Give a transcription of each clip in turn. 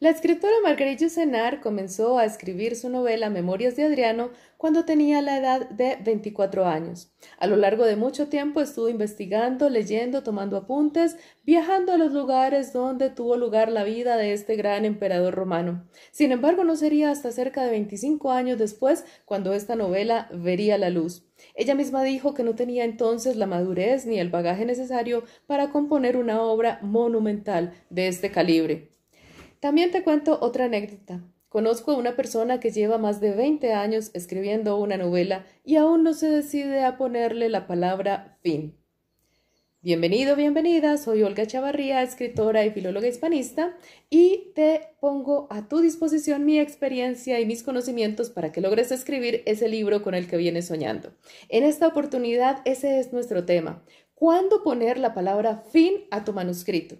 La escritora Marguerite Senar comenzó a escribir su novela Memorias de Adriano cuando tenía la edad de 24 años. A lo largo de mucho tiempo estuvo investigando, leyendo, tomando apuntes, viajando a los lugares donde tuvo lugar la vida de este gran emperador romano. Sin embargo, no sería hasta cerca de 25 años después cuando esta novela vería la luz. Ella misma dijo que no tenía entonces la madurez ni el bagaje necesario para componer una obra monumental de este calibre. También te cuento otra anécdota. Conozco a una persona que lleva más de 20 años escribiendo una novela y aún no se decide a ponerle la palabra fin. Bienvenido, bienvenida, soy Olga Chavarría, escritora y filóloga hispanista, y te pongo a tu disposición mi experiencia y mis conocimientos para que logres escribir ese libro con el que vienes soñando. En esta oportunidad ese es nuestro tema. ¿Cuándo poner la palabra fin a tu manuscrito?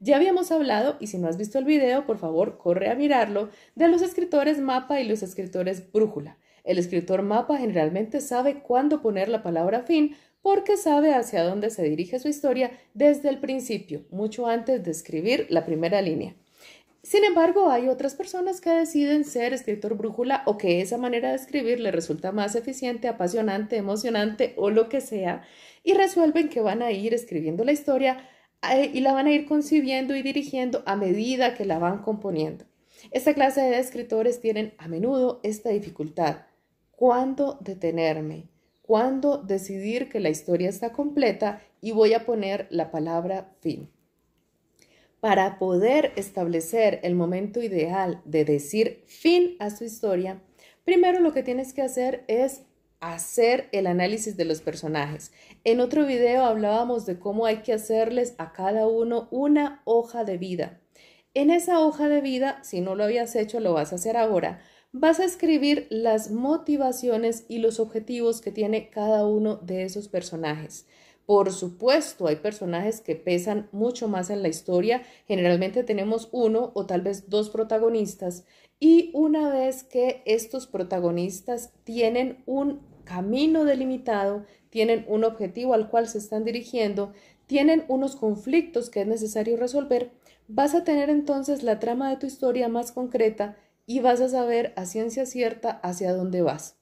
Ya habíamos hablado, y si no has visto el video, por favor, corre a mirarlo, de los escritores mapa y los escritores brújula. El escritor mapa generalmente sabe cuándo poner la palabra fin porque sabe hacia dónde se dirige su historia desde el principio, mucho antes de escribir la primera línea. Sin embargo, hay otras personas que deciden ser escritor brújula o que esa manera de escribir le resulta más eficiente, apasionante, emocionante o lo que sea, y resuelven que van a ir escribiendo la historia y la van a ir concibiendo y dirigiendo a medida que la van componiendo. Esta clase de escritores tienen a menudo esta dificultad. ¿Cuándo detenerme? ¿Cuándo decidir que la historia está completa y voy a poner la palabra fin? Para poder establecer el momento ideal de decir fin a su historia, primero lo que tienes que hacer es hacer el análisis de los personajes. En otro video hablábamos de cómo hay que hacerles a cada uno una hoja de vida. En esa hoja de vida, si no lo habías hecho, lo vas a hacer ahora. Vas a escribir las motivaciones y los objetivos que tiene cada uno de esos personajes. Por supuesto, hay personajes que pesan mucho más en la historia. Generalmente tenemos uno o tal vez dos protagonistas. Y una vez que estos protagonistas tienen un camino delimitado, tienen un objetivo al cual se están dirigiendo, tienen unos conflictos que es necesario resolver, vas a tener entonces la trama de tu historia más concreta y vas a saber a ciencia cierta hacia dónde vas.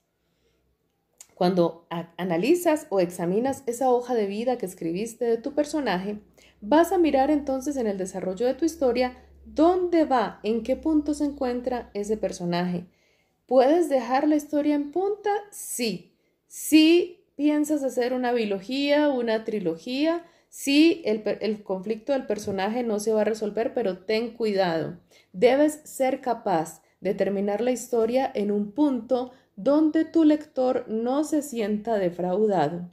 Cuando analizas o examinas esa hoja de vida que escribiste de tu personaje, vas a mirar entonces en el desarrollo de tu historia dónde va, en qué punto se encuentra ese personaje. ¿Puedes dejar la historia en punta? Sí. Si piensas hacer una biología, una trilogía, sí, el, el conflicto del personaje no se va a resolver, pero ten cuidado. Debes ser capaz de terminar la historia en un punto donde tu lector no se sienta defraudado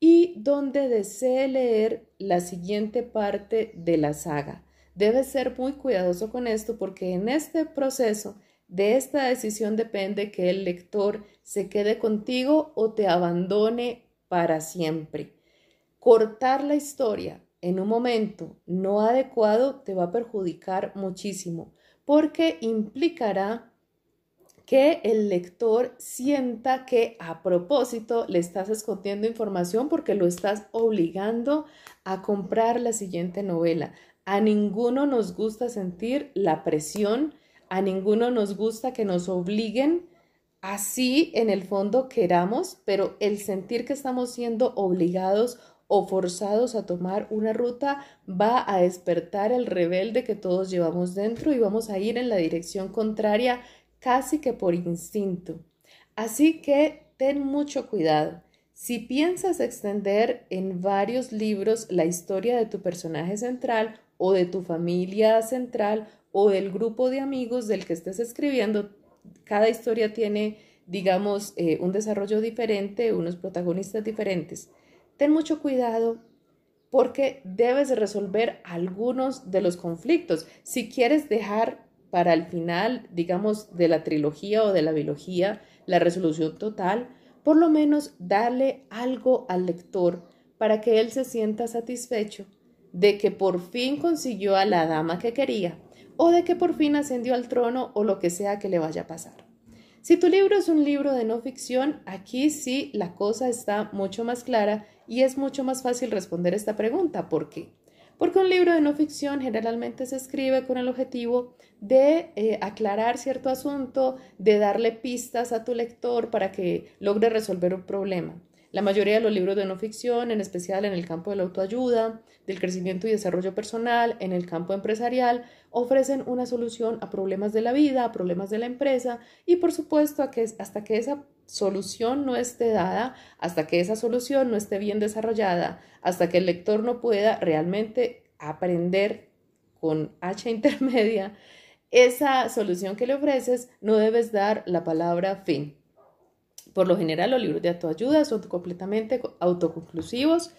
y donde desee leer la siguiente parte de la saga. Debes ser muy cuidadoso con esto porque en este proceso de esta decisión depende que el lector se quede contigo o te abandone para siempre. Cortar la historia en un momento no adecuado te va a perjudicar muchísimo porque implicará que el lector sienta que a propósito le estás escondiendo información porque lo estás obligando a comprar la siguiente novela. A ninguno nos gusta sentir la presión, a ninguno nos gusta que nos obliguen, así en el fondo queramos, pero el sentir que estamos siendo obligados o forzados a tomar una ruta va a despertar el rebelde que todos llevamos dentro y vamos a ir en la dirección contraria casi que por instinto. Así que ten mucho cuidado. Si piensas extender en varios libros la historia de tu personaje central o de tu familia central o del grupo de amigos del que estés escribiendo, cada historia tiene, digamos, eh, un desarrollo diferente, unos protagonistas diferentes. Ten mucho cuidado porque debes resolver algunos de los conflictos. Si quieres dejar para el final, digamos, de la trilogía o de la biología, la resolución total, por lo menos darle algo al lector para que él se sienta satisfecho de que por fin consiguió a la dama que quería o de que por fin ascendió al trono o lo que sea que le vaya a pasar. Si tu libro es un libro de no ficción, aquí sí la cosa está mucho más clara y es mucho más fácil responder esta pregunta. ¿Por qué? porque un libro de no ficción generalmente se escribe con el objetivo de eh, aclarar cierto asunto, de darle pistas a tu lector para que logre resolver un problema. La mayoría de los libros de no ficción, en especial en el campo de la autoayuda, del crecimiento y desarrollo personal, en el campo empresarial, ofrecen una solución a problemas de la vida, a problemas de la empresa y por supuesto hasta que esa solución no esté dada, hasta que esa solución no esté bien desarrollada, hasta que el lector no pueda realmente aprender con H intermedia esa solución que le ofreces, no debes dar la palabra fin. Por lo general, los libros de autoayuda son completamente autoconclusivos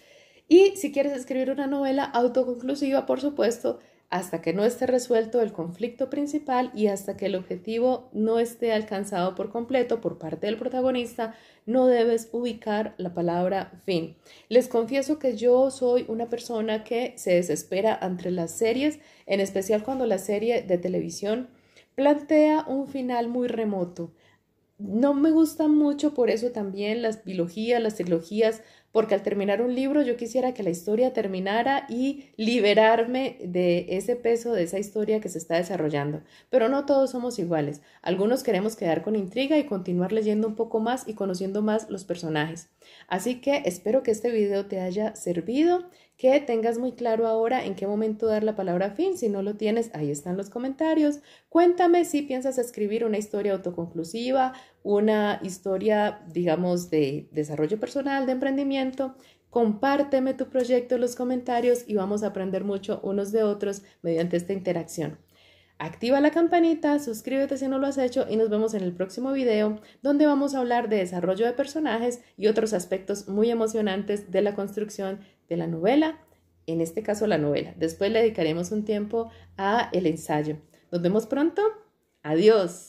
y si quieres escribir una novela autoconclusiva, por supuesto, hasta que no esté resuelto el conflicto principal y hasta que el objetivo no esté alcanzado por completo por parte del protagonista, no debes ubicar la palabra fin. Les confieso que yo soy una persona que se desespera entre las series, en especial cuando la serie de televisión plantea un final muy remoto. No me gustan mucho por eso también las biologías, las trilogías, porque al terminar un libro yo quisiera que la historia terminara y liberarme de ese peso de esa historia que se está desarrollando. Pero no todos somos iguales. Algunos queremos quedar con intriga y continuar leyendo un poco más y conociendo más los personajes. Así que espero que este video te haya servido, que tengas muy claro ahora en qué momento dar la palabra fin. Si no lo tienes, ahí están los comentarios. Cuéntame si piensas escribir una historia autoconclusiva, una historia, digamos, de desarrollo personal, de emprendimiento. Compárteme tu proyecto en los comentarios y vamos a aprender mucho unos de otros mediante esta interacción. Activa la campanita, suscríbete si no lo has hecho y nos vemos en el próximo video donde vamos a hablar de desarrollo de personajes y otros aspectos muy emocionantes de la construcción de la novela, en este caso la novela. Después le dedicaremos un tiempo a el ensayo. Nos vemos pronto. Adiós.